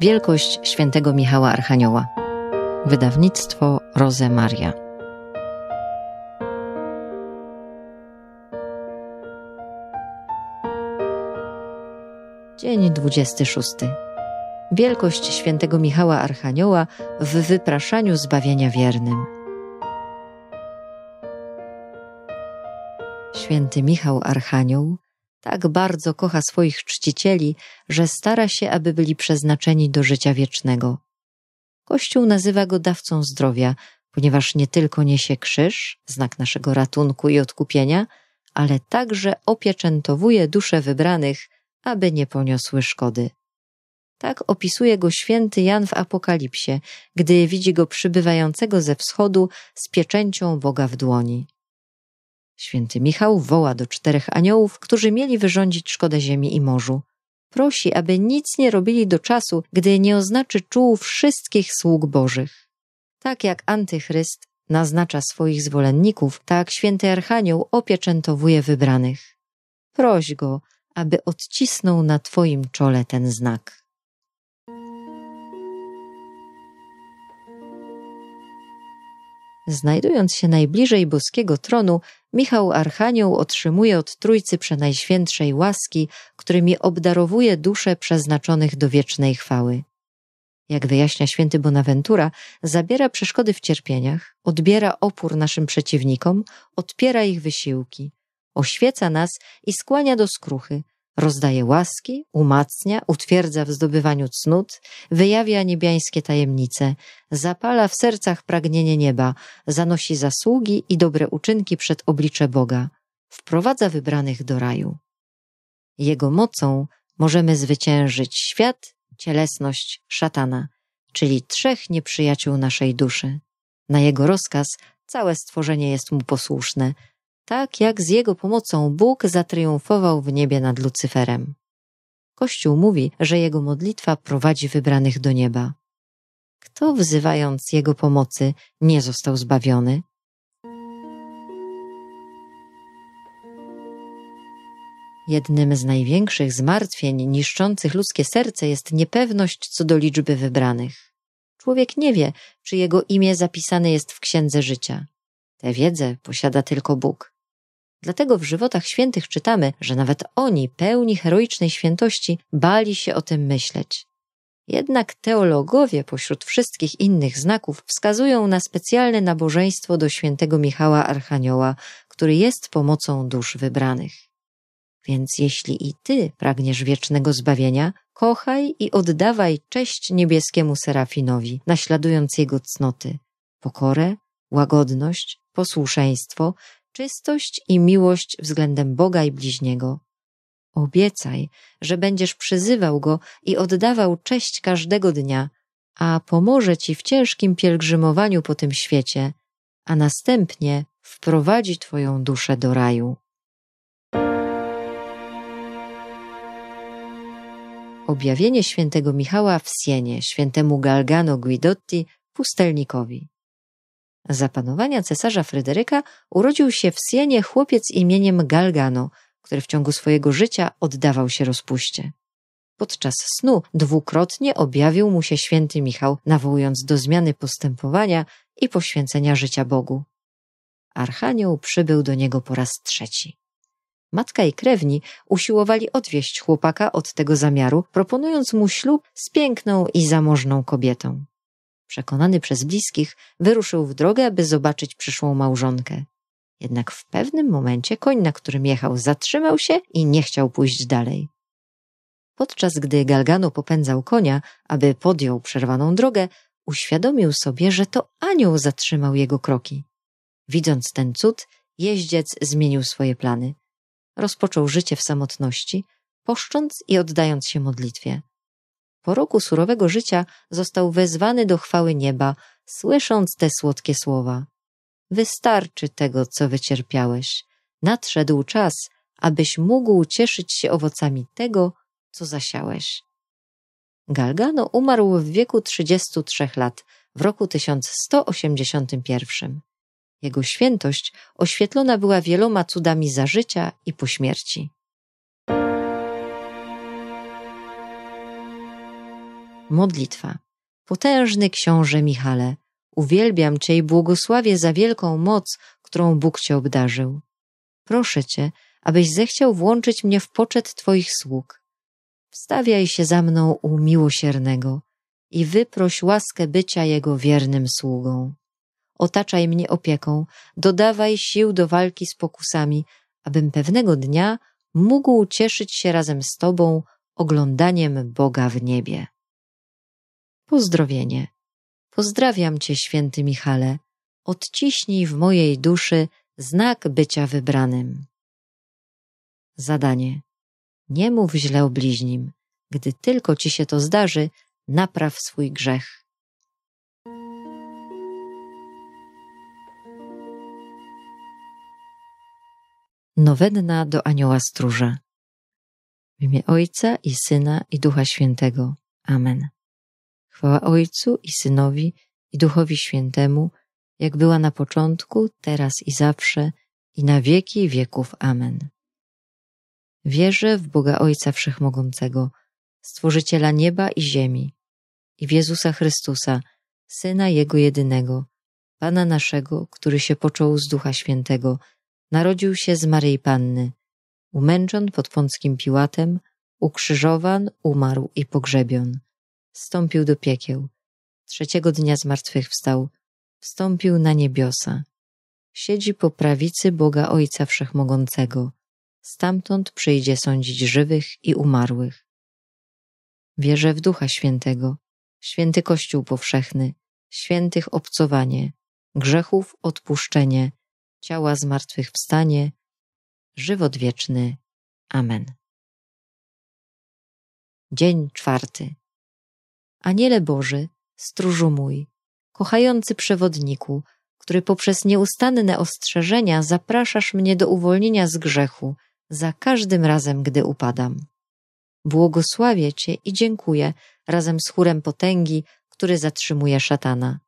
Wielkość świętego Michała Archanioła. Wydawnictwo Rosemaria. Dzień 26. Wielkość świętego Michała Archanioła w wypraszaniu zbawienia wiernym. Święty Michał Archanioł tak bardzo kocha swoich czcicieli, że stara się, aby byli przeznaczeni do życia wiecznego. Kościół nazywa go dawcą zdrowia, ponieważ nie tylko niesie krzyż, znak naszego ratunku i odkupienia, ale także opieczętowuje dusze wybranych, aby nie poniosły szkody. Tak opisuje go święty Jan w Apokalipsie, gdy widzi go przybywającego ze wschodu z pieczęcią Boga w dłoni. Święty Michał woła do czterech aniołów, którzy mieli wyrządzić szkodę ziemi i morzu. Prosi, aby nic nie robili do czasu, gdy nie oznaczy czuł wszystkich sług bożych. Tak jak antychryst naznacza swoich zwolenników, tak święty Archanioł opieczętowuje wybranych. Proś go, aby odcisnął na twoim czole ten znak. Znajdując się najbliżej boskiego tronu, Michał Archanioł otrzymuje od Trójcy Przenajświętszej łaski, którymi obdarowuje dusze przeznaczonych do wiecznej chwały. Jak wyjaśnia święty Bonaventura, zabiera przeszkody w cierpieniach, odbiera opór naszym przeciwnikom, odpiera ich wysiłki, oświeca nas i skłania do skruchy, rozdaje łaski, umacnia, utwierdza w zdobywaniu cnót, wyjawia niebiańskie tajemnice, zapala w sercach pragnienie nieba, zanosi zasługi i dobre uczynki przed oblicze Boga, wprowadza wybranych do raju. Jego mocą możemy zwyciężyć świat, cielesność, szatana, czyli trzech nieprzyjaciół naszej duszy. Na jego rozkaz całe stworzenie jest mu posłuszne – tak jak z jego pomocą Bóg zatriumfował w niebie nad Lucyferem. Kościół mówi, że jego modlitwa prowadzi wybranych do nieba. Kto wzywając jego pomocy nie został zbawiony? Jednym z największych zmartwień niszczących ludzkie serce jest niepewność co do liczby wybranych. Człowiek nie wie, czy jego imię zapisane jest w księdze życia. Tę wiedzę posiada tylko Bóg. Dlatego w żywotach świętych czytamy, że nawet oni, pełni heroicznej świętości, bali się o tym myśleć. Jednak teologowie pośród wszystkich innych znaków wskazują na specjalne nabożeństwo do świętego Michała Archanioła, który jest pomocą dusz wybranych. Więc jeśli i ty pragniesz wiecznego zbawienia, kochaj i oddawaj cześć niebieskiemu Serafinowi, naśladując jego cnoty, pokorę, łagodność, posłuszeństwo, czystość i miłość względem Boga i bliźniego. Obiecaj, że będziesz przyzywał Go i oddawał cześć każdego dnia, a pomoże Ci w ciężkim pielgrzymowaniu po tym świecie, a następnie wprowadzi Twoją duszę do raju. Objawienie świętego Michała w Sienie świętemu Galgano Guidotti pustelnikowi. Za panowania cesarza Fryderyka urodził się w Sienie chłopiec imieniem Galgano, który w ciągu swojego życia oddawał się rozpuście. Podczas snu dwukrotnie objawił mu się święty Michał, nawołując do zmiany postępowania i poświęcenia życia Bogu. Archanioł przybył do niego po raz trzeci. Matka i krewni usiłowali odwieść chłopaka od tego zamiaru, proponując mu ślub z piękną i zamożną kobietą przekonany przez bliskich, wyruszył w drogę, aby zobaczyć przyszłą małżonkę. Jednak w pewnym momencie koń, na którym jechał, zatrzymał się i nie chciał pójść dalej. Podczas gdy Galgano popędzał konia, aby podjął przerwaną drogę, uświadomił sobie, że to anioł zatrzymał jego kroki. Widząc ten cud, jeździec zmienił swoje plany. Rozpoczął życie w samotności, poszcząc i oddając się modlitwie. Po roku surowego życia został wezwany do chwały nieba, słysząc te słodkie słowa. Wystarczy tego, co wycierpiałeś. Nadszedł czas, abyś mógł cieszyć się owocami tego, co zasiałeś. Galgano umarł w wieku 33 lat w roku 1181. Jego świętość oświetlona była wieloma cudami za życia i po śmierci. Modlitwa. Potężny książę Michale, uwielbiam Cię i błogosławię za wielką moc, którą Bóg Cię obdarzył. Proszę Cię, abyś zechciał włączyć mnie w poczet Twoich sług. Wstawiaj się za mną u miłosiernego i wyproś łaskę bycia Jego wiernym sługą. Otaczaj mnie opieką, dodawaj sił do walki z pokusami, abym pewnego dnia mógł cieszyć się razem z Tobą oglądaniem Boga w niebie. Pozdrowienie. Pozdrawiam Cię, święty Michale. Odciśnij w mojej duszy znak bycia wybranym. Zadanie. Nie mów źle o bliźnim. Gdy tylko Ci się to zdarzy, napraw swój grzech. Nowenna do Anioła Stróża. W imię Ojca i Syna i Ducha Świętego. Amen. Chwała Ojcu i Synowi i Duchowi Świętemu, jak była na początku, teraz i zawsze, i na wieki wieków. Amen. Wierzę w Boga Ojca Wszechmogącego, Stworzyciela nieba i ziemi, i w Jezusa Chrystusa, Syna Jego jedynego, Pana naszego, który się począł z Ducha Świętego, narodził się z Maryi Panny, umęczon pod Pąckim Piłatem, ukrzyżowan, umarł i pogrzebion wstąpił do piekieł. Trzeciego dnia zmartwychwstał, wstąpił na niebiosa. Siedzi po prawicy Boga Ojca Wszechmogącego. Stamtąd przyjdzie sądzić żywych i umarłych. Wierzę w Ducha Świętego, święty Kościół powszechny, świętych obcowanie, grzechów odpuszczenie, ciała zmartwychwstanie, żywot wieczny. Amen. Dzień czwarty. Aniele Boży, stróżu mój, kochający przewodniku, który poprzez nieustanne ostrzeżenia zapraszasz mnie do uwolnienia z grzechu za każdym razem, gdy upadam. Błogosławię Cię i dziękuję razem z chórem potęgi, który zatrzymuje szatana.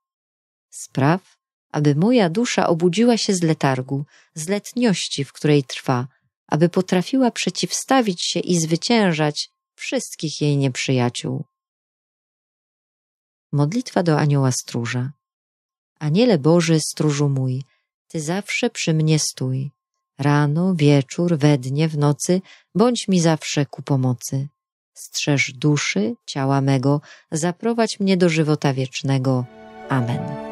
Spraw, aby moja dusza obudziła się z letargu, z letniości, w której trwa, aby potrafiła przeciwstawić się i zwyciężać wszystkich jej nieprzyjaciół. Modlitwa do anioła stróża. Aniele Boży, stróżu mój, Ty zawsze przy mnie stój. Rano, wieczór, we dnie, w nocy, bądź mi zawsze ku pomocy. Strzeż duszy, ciała mego, zaprowadź mnie do żywota wiecznego. Amen.